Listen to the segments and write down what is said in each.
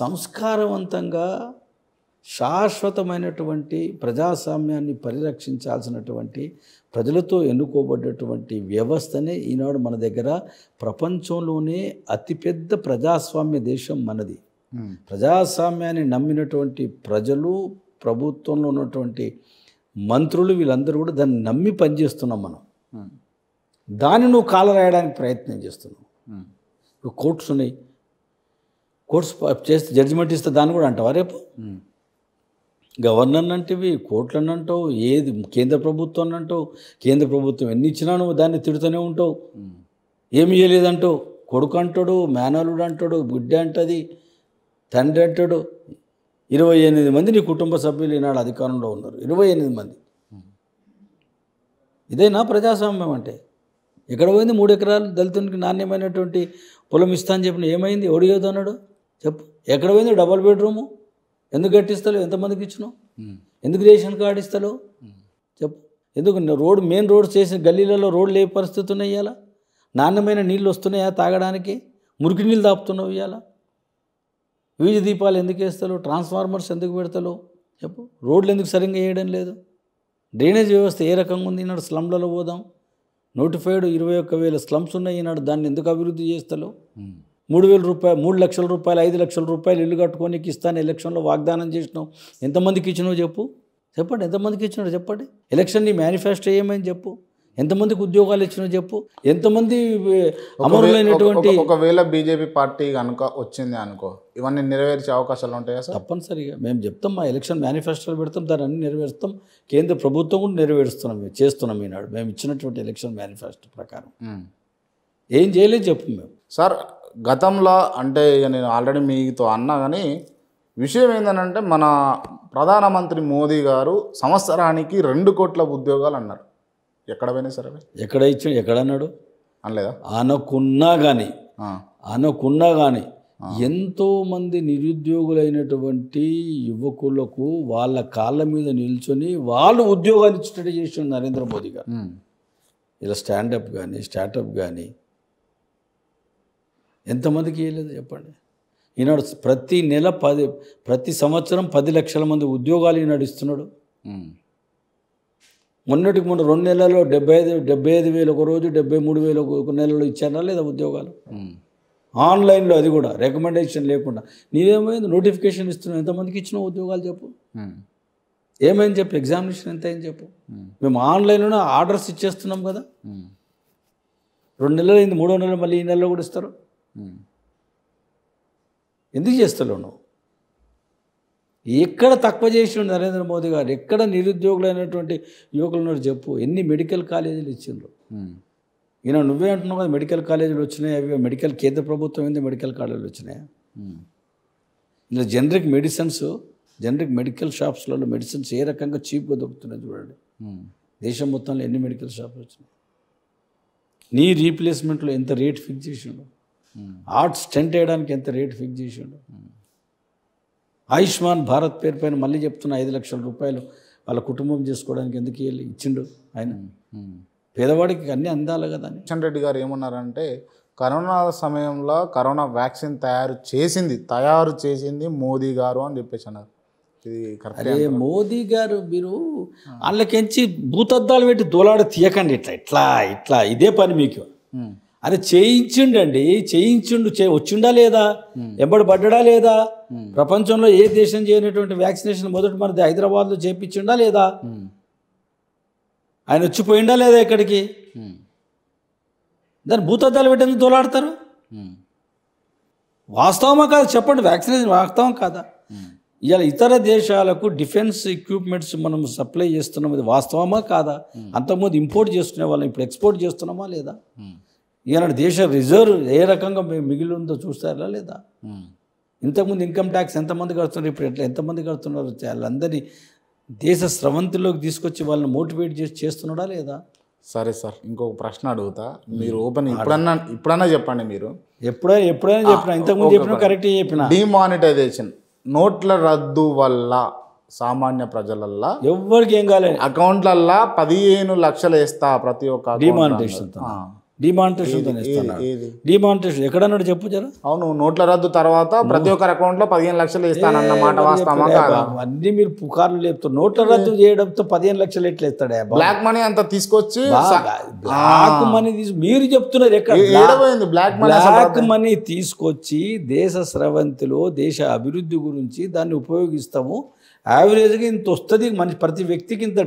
సంస్కారవంతంగా శాశ్వతమైనటువంటి ప్రజాస్వామ్యాన్ని పరిరక్షించాల్సినటువంటి ప్రజలతో ఎన్నుకోబడ్డటువంటి వ్యవస్థనే ఈనాడు మన దగ్గర ప్రపంచంలోనే అతిపెద్ద ప్రజాస్వామ్య దేశం మనది ప్రజాస్వామ్యాన్ని నమ్మినటువంటి ప్రజలు ప్రభుత్వంలో ఉన్నటువంటి మంత్రులు వీళ్ళందరూ కూడా దాన్ని నమ్మి పనిచేస్తున్నాం మనం దాన్ని నువ్వు కాలరాయడానికి ప్రయత్నం చేస్తున్నావు కోర్ట్స్ ఉన్నాయి కోర్ట్స్ చేస్తే జడ్జిమెంట్ ఇస్తే దాన్ని కూడా అంటావా రేపు గవర్నర్ అంటివి అని అంటావు ఏది కేంద్ర ప్రభుత్వం అని అంటావు కేంద్ర ప్రభుత్వం ఎన్ని ఇచ్చినా నువ్వు దాన్ని తిడుతూనే ఉంటావు ఏమి చేయలేదంటావు కొడుకు అంటాడు మేనలుడు అంటాడు బిడ్డ అంటది తండ్రి అంటాడు ఇరవై ఎనిమిది మంది నీ కుటుంబ సభ్యులు ఈనాడు అధికారంలో ఉన్నారు ఇరవై ఎనిమిది మంది ఇదేనా ప్రజాస్వామ్యం అంటే ఎక్కడ పోయింది మూడు ఎకరాలు దళితునికి నాణ్యమైనటువంటి పొలం ఇస్తా అని చెప్పిన ఏమైంది ఓడియోదన్నాడు చెప్పు ఎక్కడ పోయింది డబల్ బెడ్రూము ఎందుకు కట్టిస్తలో ఎంతమందికి ఇచ్చినావు ఎందుకు రేషన్ కార్డు ఇస్తలేవు చెప్పు ఎందుకు రోడ్ మెయిన్ రోడ్ చేసిన గల్లీలలో రోడ్లు లేని పరిస్థితి ఉన్నాయి ఇవాళ నాణ్యమైన నీళ్ళు వస్తున్నాయా తాగడానికి మురికి నీళ్ళు దాపుతున్నావు ఇవాళ వీధి దీపాలు ఎందుకు వేస్తాలో ట్రాన్స్ఫార్మర్స్ ఎందుకు పెడతాలో చెప్పు రోడ్లు ఎందుకు సరిగ్గా వేయడం లేదు డ్రైనేజ్ వ్యవస్థ ఏ రకంగా ఉంది ఈనాడు స్లమ్లలో పోదాం నోటిఫైడ్ ఇరవై ఒక్క వేల స్లమ్స్ ఉన్నాయి ఈనాడు దాన్ని ఎందుకు అభివృద్ధి చేస్తలో మూడు వేల రూపాయలు మూడు లక్షల రూపాయలు ఐదు లక్షల రూపాయలు ఇల్లు కట్టుకొని ఇస్తాను ఎలక్షన్లో వాగ్దానం చేసినావు ఎంతమందికి ఇచ్చినావు చెప్పు చెప్పండి ఎంతమందికి ఇచ్చినావు చెప్పండి ఎలక్షన్ నీ మేనిఫెస్టో ఏమని చెప్పు ఎంతమందికి ఉద్యోగాలు ఇచ్చినా చెప్పు ఎంతమంది అమరులైనటువంటి ఒకవేళ బీజేపీ పార్టీ కనుక వచ్చింది అనుకో ఇవన్నీ నెరవేర్చే అవకాశాలు ఉంటాయా సార్ తప్పనిసరిగా మేము చెప్తాం మా ఎలక్షన్ మేనిఫెస్టోలు పెడతాం దాన్ని అన్ని నెరవేరుస్తాం కేంద్ర ప్రభుత్వం కూడా నెరవేరుస్తున్నాం మేము చేస్తున్నాం ఈనాడు మేము ఇచ్చినటువంటి ఎలక్షన్ మేనిఫెస్టో ప్రకారం ఏం చేయలేదు చెప్పు మేము సార్ గతంలో అంటే ఇక నేను ఆల్రెడీ మీతో అన్నా కానీ విషయం ఏంటంటే మన ప్రధానమంత్రి మోదీ గారు సంవత్సరానికి రెండు కోట్ల ఉద్యోగాలు అన్నారు ఎక్కడ పోయినా సరే ఎక్కడ ఇచ్చి ఎక్కడ అన్నాడు అనలేదా అనుకున్నా కానీ అనుకున్నా కానీ ఎంతోమంది నిరుద్యోగులైనటువంటి యువకులకు వాళ్ళ కాళ్ళ మీద నిల్చొని వాళ్ళు ఉద్యోగాలు ఇచ్చినట్టు చేసిన నరేంద్ర మోదీ గారు ఇలా స్టాండప్ కానీ స్టార్టప్ కానీ ఎంతమందికి వేయలేదు చెప్పండి ఈనాడు ప్రతి నెల పది ప్రతి సంవత్సరం పది లక్షల మంది ఉద్యోగాలు ఈనాడు ఇస్తున్నాడు మొన్నటికి మొన్న రెండు నెలల్లో డెబ్బై ఐదు డెబ్బై ఐదు వేలు ఒక రోజు డెబ్బై మూడు వేలు ఒక నెలలో ఇచ్చారా లేదా ఉద్యోగాలు ఆన్లైన్లో అది కూడా రికమెండేషన్ లేకుండా నీవేమైంది నోటిఫికేషన్ ఇస్తున్నావు ఎంతమందికి ఇచ్చినావు ఉద్యోగాలు చెప్పు ఏమైంది చెప్పు ఎగ్జామినేషన్ ఎంత అయింది చెప్పు మేము ఆన్లైన్లోనే ఆర్డర్స్ ఇచ్చేస్తున్నాం కదా రెండు నెలలు అయింది మూడో నెలలు మళ్ళీ ఈ నెలలో కూడా ఇస్తారు ఎందుకు చేస్తలేవు నువ్వు ఎక్కడ తక్కువ చేసిండు నరేంద్ర మోదీ గారు ఎక్కడ నిరుద్యోగులైనటువంటి యువకులు చెప్పు ఎన్ని మెడికల్ కాలేజీలు ఇచ్చిండ్రు ఈయన నువ్వే అంటున్నావు కదా మెడికల్ కాలేజీలు వచ్చినాయి అవి మెడికల్ కేంద్ర ప్రభుత్వం ఏంది మెడికల్ కాలేజీలు వచ్చినాయి ఇలా జనరిక్ మెడిసిన్స్ జనరిక్ మెడికల్ షాప్స్లలో మెడిసిన్స్ ఏ రకంగా చీప్గా దొరుకుతున్నాయి చూడండి దేశం మొత్తంలో ఎన్ని మెడికల్ షాప్స్ వచ్చినాయి నీ రీప్లేస్మెంట్లో ఎంత రేట్ ఫిక్స్ చేసిండు ఆర్ట్స్ టెంట్ వేయడానికి ఎంత రేటు ఫిక్స్ చేసిండు ఆయుష్మాన్ భారత్ పేరు పైన మళ్ళీ చెప్తున్న ఐదు లక్షల రూపాయలు వాళ్ళ కుటుంబం చేసుకోవడానికి ఎందుకు వెళ్ళి ఇచ్చిండు ఆయన పేదవాడికి అన్నీ అందాలి కదా అని కిషన్ రెడ్డి గారు ఏమన్నారంటే కరోనా సమయంలో కరోనా వ్యాక్సిన్ తయారు చేసింది తయారు చేసింది మోదీ గారు అని చెప్పేసి అన్నారు అరే మోదీ గారు మీరు వాళ్ళకెంచి భూతద్దాలు పెట్టి దోలాడ తీయకండి ఇట్లా ఇట్లా ఇట్లా ఇదే పని మీకు అని చేయించిండండి చేయించుండు చే వచ్చిండా లేదా ఎంబడి పడ్డా లేదా ప్రపంచంలో ఏ దేశం చేయనటువంటి వ్యాక్సినేషన్ మొదటి మన హైదరాబాద్లో చేయించిండా లేదా ఆయన వచ్చిపోయిండా లేదా ఇక్కడికి దాన్ని భూతద్దాలు పెట్టేందుకు తోలాడతారు వాస్తవమా కాదు చెప్పండి వ్యాక్సినేషన్ వాస్తవం కాదా ఇలా ఇతర దేశాలకు డిఫెన్స్ ఎక్విప్మెంట్స్ మనం సప్లై చేస్తున్నాం ఇది వాస్తవమా కాదా అంతకుముందు ఇంపోర్ట్ చేసుకునే వాళ్ళం ఇప్పుడు ఎక్స్పోర్ట్ చేస్తున్నామా లేదా ఈనాడు దేశ రిజర్వ్ ఏ రకంగా మిగిలి ఉందో చూస్తారా లేదా hmm. ఇంతకుముందు ఇన్కమ్ ట్యాక్స్ ఎంతమంది కడుతున్నారు ఇప్పుడు ఎట్లా ఎంతమంది కడుతున్నారు వాళ్ళందరినీ దేశ స్రవంతిలోకి తీసుకొచ్చి వాళ్ళని మోటివేట్ చేసి చేస్తున్నాడా లేదా సరే సార్ ఇంకొక ప్రశ్న అడుగుతా hmm. మీరు ఓపెన్ ఇప్పుడన్నా ఇప్పుడన్నా చెప్పండి మీరు ఎప్పుడైనా ఎప్పుడైనా చెప్పినా ఇంతకుముందు చెప్పినా కరెక్ట్ చెప్పిన డిమానిటైజేషన్ నోట్ల రద్దు వల్ల సామాన్య ప్రజలల్లా ఎవరికి ఏం కాలేదు అకౌంట్లల్లా పదిహేను లక్షలు వేస్తా ప్రతి ఒక్క డిమానిటైజేషన్ డిమానిటేషన్తో ఇస్తున్నాడు డిమానిటేషన్ ఎక్కడన్నాడు చెప్పు జర అవును నోట్ల రద్దు తర్వాత ప్రతి ఒక్కరి అకౌంట్లో పదిహేను లక్షలు ఇస్తానన్న మాట వాస్తవమా మీరు పుకార్లు లేపుతూ నోట్ల రద్దు చేయడంతో పదిహేను లక్షలు ఎట్లా ఇస్తాడే బ్లాక్ మనీ అంత తీసుకొచ్చి బ్లాక్ మనీ తీసు మీరు చెప్తున్నారు ఎక్కడ బ్లాక్ బ్లాక్ మనీ తీసుకొచ్చి దేశ స్రవంతిలో దేశ అభివృద్ధి గురించి దాన్ని ఉపయోగిస్తాము యావరేజ్గా ఇంత వస్తుంది మంచి ప్రతి వ్యక్తికి ఇంత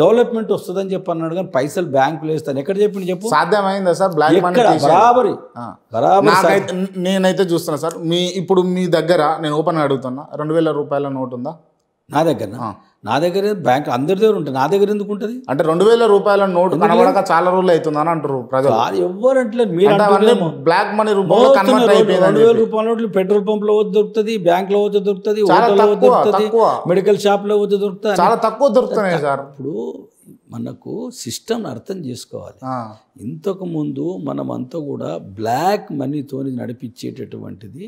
డెవలప్మెంట్ వస్తుందని చెప్పి అన్నాడు కానీ పైసలు బ్యాంకులు వేస్తాను ఎక్కడ చెప్పింది చెప్పు సాధ్యమైందా సార్ బ్లాక్ బరాబరి బరాబరి నేనైతే చూస్తున్నా సార్ మీ ఇప్పుడు మీ దగ్గర నేను ఓపెన్ అడుగుతున్నా రెండు వేల రూపాయల నోటు ఉందా నా దగ్గర నా దగ్గర బ్యాంక్ అందరి దగ్గర ఉంటుంది నా దగ్గర ఎందుకు ఉంటుంది అంటే రెండు వేల రూపాయల నోటు కనబడక చాలా రోజులు అవుతుంది అని అంటారు ప్రజలు ఎవరు అంటలేదు మీరు బ్లాక్ మనీ రెండు వేల రూపాయల నోట్లు పెట్రోల్ పంప్ లో దొరుకుతుంది బ్యాంక్ లో వచ్చి దొరుకుతుంది దొరుకుతుంది మెడికల్ షాప్ లో వచ్చి దొరుకుతుంది చాలా తక్కువ దొరుకుతున్నాయి సార్ ఇప్పుడు మనకు సిస్టమ్ అర్థం చేసుకోవాలి ఇంతకు ముందు మనమంతా కూడా బ్లాక్ మనీతో నడిపించేటటువంటిది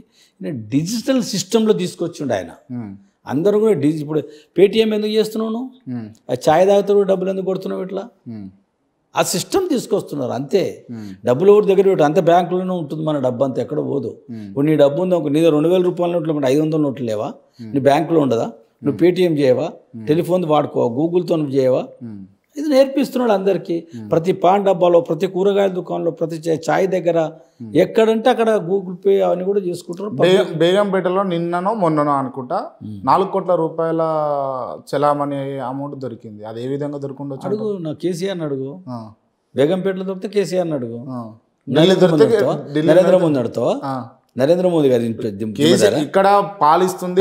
డిజిటల్ సిస్టమ్ లో తీసుకొచ్చిండు ఆయన అందరూ కూడా డిజి ఇప్పుడు పేటీఎం ఎందుకు చేస్తున్నావు ఆ ఛాయ్ తాగుతాడు డబ్బులు ఎందుకు కొడుతున్నావు ఇట్లా ఆ సిస్టమ్ తీసుకొస్తున్నారు అంతే డబ్బులు ఎవరి దగ్గర అంత బ్యాంకులోనే ఉంటుంది మన డబ్బు అంతా ఎక్కడ పోదు ఇప్పుడు నీ డబ్బు ఉందో నీ రెండు వేల రూపాయల నోట్లు ఉంటే ఐదు వందల నోట్లు లేవా నీ బ్యాంకులో ఉండదా నువ్వు పేటిఎం చేయవా టెలిఫోన్ వాడుకోవా గూగుల్తో చేయవా ఇది నేర్పిస్తున్నాడు అందరికీ ప్రతి పాన్ డబ్బాలో ప్రతి కూరగాయల దుకాణంలో ప్రతి చాయ్ దగ్గర ఎక్కడంటే అక్కడ గూగుల్ పే అవన్నీ కూడా చేసుకుంటారు బేగంపేటలో నిన్ననో మొన్ననో అనుకుంటా నాలుగు కోట్ల రూపాయల చలామణి అమౌంట్ దొరికింది అది ఏ విధంగా దొరికిండొచ్చు అడుగు నా కేసీఆర్ అడుగు బేగంపేటలో దొరికితే కేసీఆర్ అడుగు నరేంద్ర మోదీ అడుగుతావా నరేంద్ర మోదీ గారి ఇక్కడ పాలిస్తుంది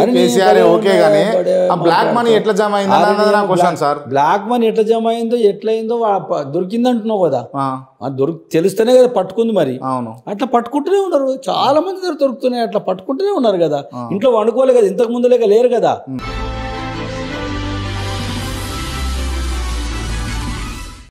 బ్లాక్ మనీ ఎట్లా జమ అయిందో సార్ బ్లాక్ మనీ ఎట్లా జమ అయిందో ఎట్లయిందో దొరికింది అంటున్నావు కదా దొరికి తెలుస్తేనే కదా పట్టుకుంది మరి అవును అట్లా పట్టుకుంటూనే ఉన్నారు చాలా మంది దొరుకుతున్నాయి అట్లా పట్టుకుంటూనే ఉన్నారు కదా ఇంట్లో వండుకోలే కదా ఇంతకు ముందు లేక లేరు కదా